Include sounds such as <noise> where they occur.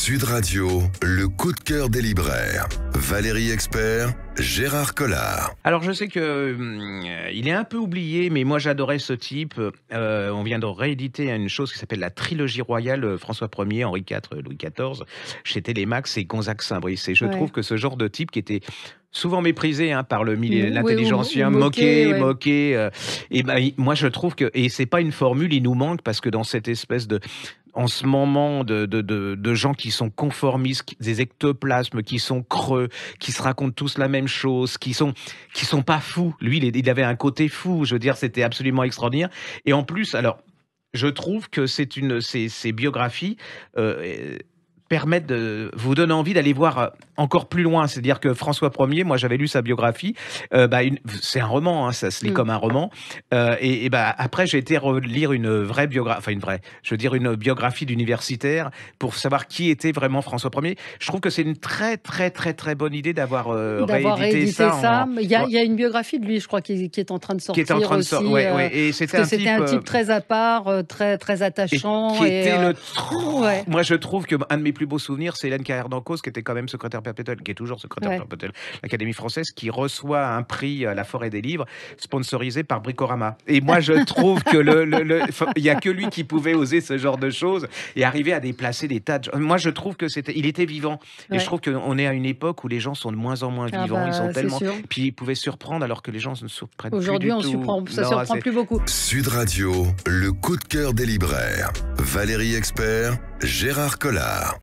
Sud Radio, le coup de cœur des libraires. Valérie Expert, Gérard Collard. Alors je sais que euh, il est un peu oublié, mais moi j'adorais ce type. Euh, on vient de rééditer une chose qui s'appelle la trilogie royale euh, François Ier, Henri IV, Louis XIV, chez Télémax et Gonzague Saint-Brice. Et je trouve que ce genre de type qui était souvent méprisé hein, par le milieu, mmh, moqué, moqué. Euh, et ben, moi, je trouve que et c'est pas une formule, il nous manque parce que dans cette espèce de en ce moment de, de, gens qui sont conformistes, des ectoplasmes qui sont creux, qui se racontent tous la même chose, qui sont qui sont pas fous. Lui, il, avait un côté fou. Je veux dire, c'était absolument extraordinaire. Et en plus, alors. Je trouve que c'est une ces, ces biographies euh, permettent de vous donner envie d'aller voir euh, encore plus loin. C'est-à-dire que François Ier, moi j'avais lu sa biographie, euh, bah, c'est un roman, hein, ça se lit mm. comme un roman. Euh, et, bah, après j'ai été relire une vraie biographie, enfin une vraie, je veux dire une biographie d'universitaire pour savoir qui était vraiment François Ier. Je trouve que c'est une très très très très bonne idée d'avoir réédité, ça. Il, y a, une biographie de lui, je crois, qui, qui est en train de sortir. Qui en train c'était un, type très à part, très très attachant. Et Moi je trouve que un de mes plus beaux c'est Hélène Carrère qui était quand même secrétaire perpétuel, qui est toujours secrétaire perpétuel, l'Académie française, qui reçoit un prix à la Forêt des Livres, sponsorisé par Bricorama. Et moi, je <laughs> trouve que le, il y a que lui qui pouvait oser ce genre de choses et arriver à déplacer des tas de Moi, je trouve que c'était, il était vivant. Et je trouve qu'on est à une époque où les gens sont de moins en moins ah vivants. ils sont bah, tellement. Puis ils pouvaient surprendre alors que les gens ne surprennent Aujourd'hui, on Surprend, ça ne surprend plus beaucoup. Sud Radio, le coup de cœur des libraires. Valérie Expert, Gérard Collard.